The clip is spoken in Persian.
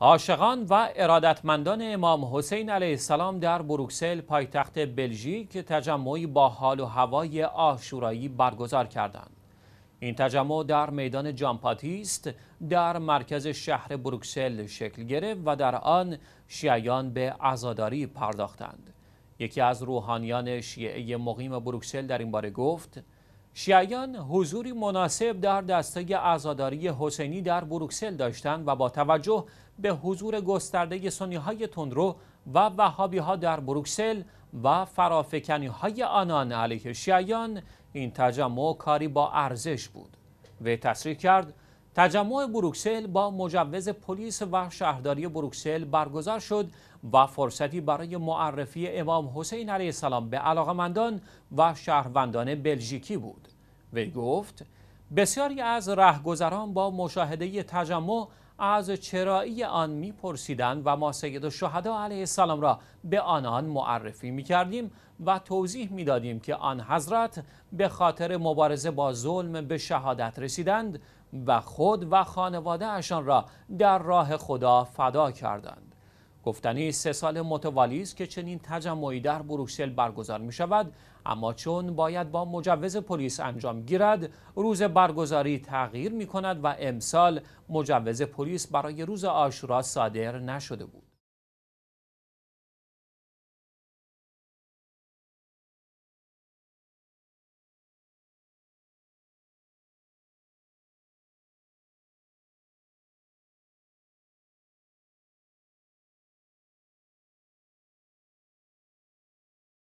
عاشقان و ارادتمندان امام حسین علیه السلام در بروکسل پایتخت بلژیک تجمعی با حال و هوای آشورایی برگزار کردند. این تجمع در میدان جامپاتیست در مرکز شهر بروکسل شکل گرفت و در آن شیعیان به عزاداری پرداختند. یکی از روحانیان شیعه مقیم بروکسل در این باره گفت شیعیان حضوری مناسب در دسته ازاداری حسینی در بروکسل داشتند و با توجه به حضور گسترده سنی های تندرو و وهابی ها در بروکسل و فرافکنی های آنان علیه شیعیان این تجمع کاری با ارزش بود. وی تصریح کرد تجمع بروکسل با مجوز پلیس و شهرداری بروکسل برگزار شد و فرصتی برای معرفی امام حسین علیه السلام به علاقمندان و شهروندان بلژیکی بود وی گفت بسیاری از رهگذران با مشاهده تجمع از چرایی آن میپرسیدند و ما سید الشهدا علیه السلام را به آنان معرفی میکردیم و توضیح میدادیم که آن حضرت به خاطر مبارزه با ظلم به شهادت رسیدند و خود و خانواده اشان را در راه خدا فدا کردند. گفتنی سه سال متوالی است که چنین تجمعی در بروکسل برگزار می شود اما چون باید با مجوز پلیس انجام گیرد روز برگزاری تغییر می کند و امسال مجوز پلیس برای روز آشورا صادر نشده بود